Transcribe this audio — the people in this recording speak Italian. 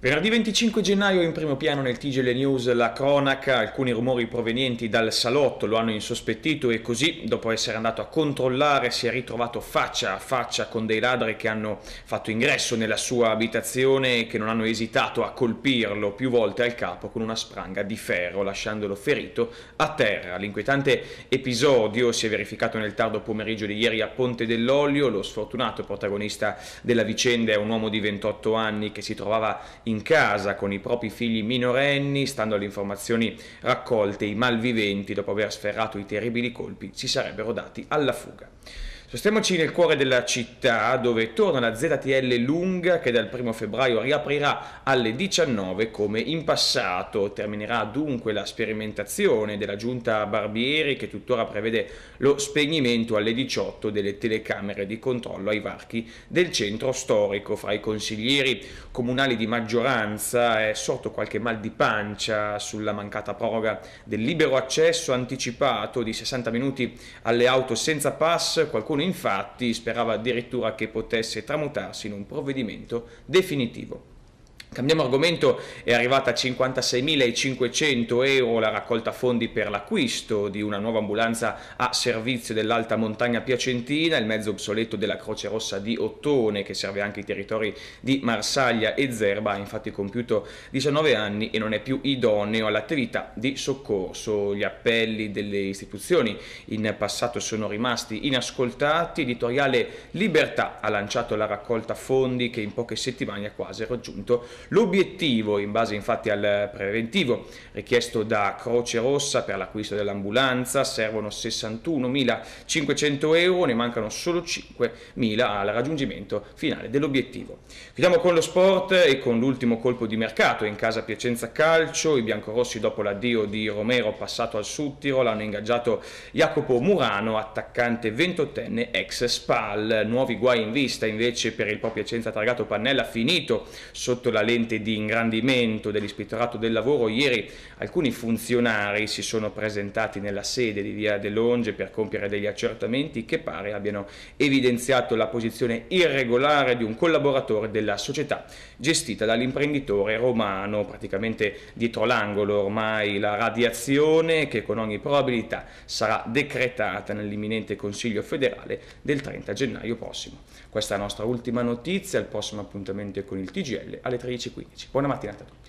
Venerdì 25 gennaio in primo piano nel TGL News la cronaca, alcuni rumori provenienti dal salotto lo hanno insospettito e così dopo essere andato a controllare si è ritrovato faccia a faccia con dei ladri che hanno fatto ingresso nella sua abitazione e che non hanno esitato a colpirlo più volte al capo con una spranga di ferro lasciandolo ferito a terra. L'inquietante episodio si è verificato nel tardo pomeriggio di ieri a Ponte dell'Olio, lo sfortunato protagonista della vicenda è un uomo di 28 anni che si trovava in in casa con i propri figli minorenni, stando alle informazioni raccolte, i malviventi, dopo aver sferrato i terribili colpi, si sarebbero dati alla fuga. Sostiamoci nel cuore della città dove torna la ZTL lunga che dal 1 febbraio riaprirà alle 19 come in passato. Terminerà dunque la sperimentazione della giunta Barbieri che tuttora prevede lo spegnimento alle 18 delle telecamere di controllo ai varchi del centro storico. Fra i consiglieri comunali di maggioranza è sorto qualche mal di pancia sulla mancata proroga del libero accesso anticipato di 60 minuti alle auto senza pass. Qualcuno Qualcuno infatti sperava addirittura che potesse tramutarsi in un provvedimento definitivo. Cambiamo argomento, è arrivata a 56.500 euro la raccolta fondi per l'acquisto di una nuova ambulanza a servizio dell'alta montagna piacentina, il mezzo obsoleto della Croce Rossa di Ottone che serve anche i territori di Marsaglia e Zerba, ha infatti compiuto 19 anni e non è più idoneo all'attività di soccorso. Gli appelli delle istituzioni in passato sono rimasti inascoltati, editoriale Libertà ha lanciato la raccolta fondi che in poche settimane ha quasi raggiunto L'obiettivo, in base infatti al preventivo richiesto da Croce Rossa per l'acquisto dell'ambulanza, servono 61.500 euro, ne mancano solo 5.000 al raggiungimento finale dell'obiettivo. Chiudiamo con lo sport e con l'ultimo colpo di mercato in casa Piacenza Calcio, i biancorossi dopo l'addio di Romero passato al Suttiro l'hanno ingaggiato Jacopo Murano, attaccante 28enne ex Spal, nuovi guai in vista invece per il proprio Piacenza targato Pannella finito sotto la lente di ingrandimento dell'Ispettorato del Lavoro, ieri alcuni funzionari si sono presentati nella sede di Via De Longe per compiere degli accertamenti che pare abbiano evidenziato la posizione irregolare di un collaboratore della società gestita dall'imprenditore romano, praticamente dietro l'angolo ormai la radiazione che con ogni probabilità sarà decretata nell'imminente Consiglio federale del 30 gennaio prossimo. Questa è la nostra ultima notizia, il prossimo appuntamento è con il TGL alle 13. 15.15. Buona mattinata a tutti.